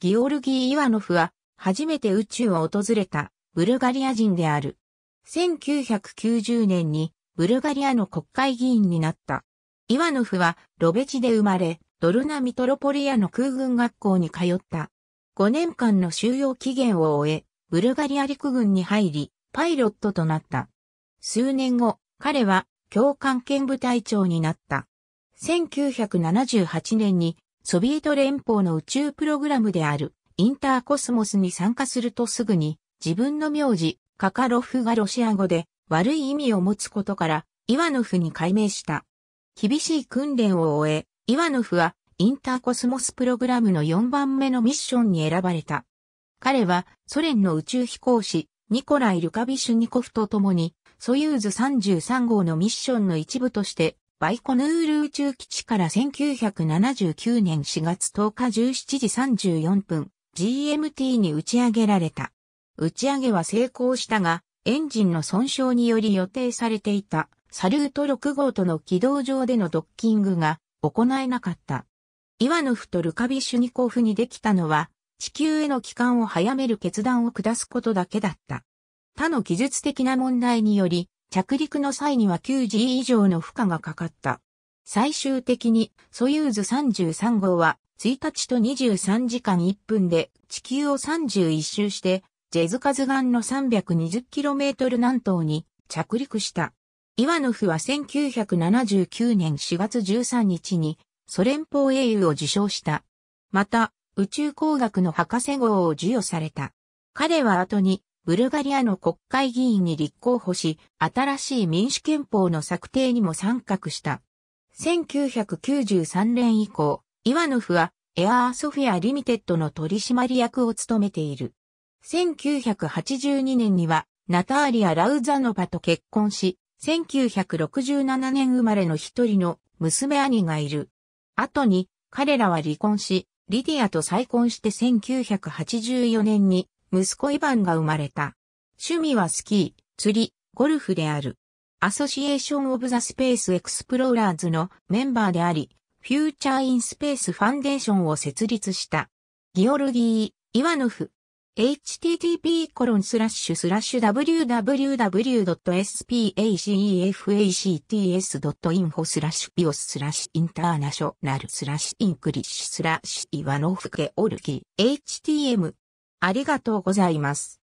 ギオルギー・イワノフは、初めて宇宙を訪れた、ブルガリア人である。1990年に、ブルガリアの国会議員になった。イワノフは、ロベチで生まれ、ドルナ・ミトロポリアの空軍学校に通った。5年間の収容期限を終え、ブルガリア陸軍に入り、パイロットとなった。数年後、彼は、教官兼部隊長になった。1978年にソビエト連邦の宇宙プログラムであるインターコスモスに参加するとすぐに自分の名字カカロフがロシア語で悪い意味を持つことからイワノフに改名した。厳しい訓練を終え、イワノフはインターコスモスプログラムの4番目のミッションに選ばれた。彼はソ連の宇宙飛行士ニコライ・ルカビシュニコフと共にソユーズ33号のミッションの一部としてバイコヌール宇宙基地から1979年4月10日17時34分、GMT に打ち上げられた。打ち上げは成功したが、エンジンの損傷により予定されていたサルート6号との軌道上でのドッキングが行えなかった。イワノフとルカビシュニコフにできたのは、地球への帰還を早める決断を下すことだけだった。他の技術的な問題により、着陸の際には 9G 以上の負荷がかかった。最終的に、ソユーズ33号は、1日と23時間1分で地球を31周して、ジェズカズガンの 320km 南東に着陸した。イワノフは1979年4月13日にソ連邦英雄を受賞した。また、宇宙工学の博士号を授与された。彼は後にブルガリアの国会議員に立候補し、新しい民主憲法の策定にも参画した。1993年以降、イワノフはエアーソフィアリミテッドの取締役を務めている。1982年にはナターリア・ラウザノバと結婚し、1967年生まれの一人の娘兄がいる。後に彼らは離婚し、リディアと再婚して1984年に息子イヴァンが生まれた。趣味はスキー、釣り、ゴルフである。アソシエーション・オブ・ザ・スペース・エクスプローラーズのメンバーであり、フューチャー・イン・スペース・ファンデーションを設立した。ギオルギー・イワノフ。http コロンスラッシュスラッシュ www.spacefacts.info スラッシュピオススラッシュインターナショナルスラッシュインクリッシュスラッシュイワノフケオルギー htm ありがとうございます。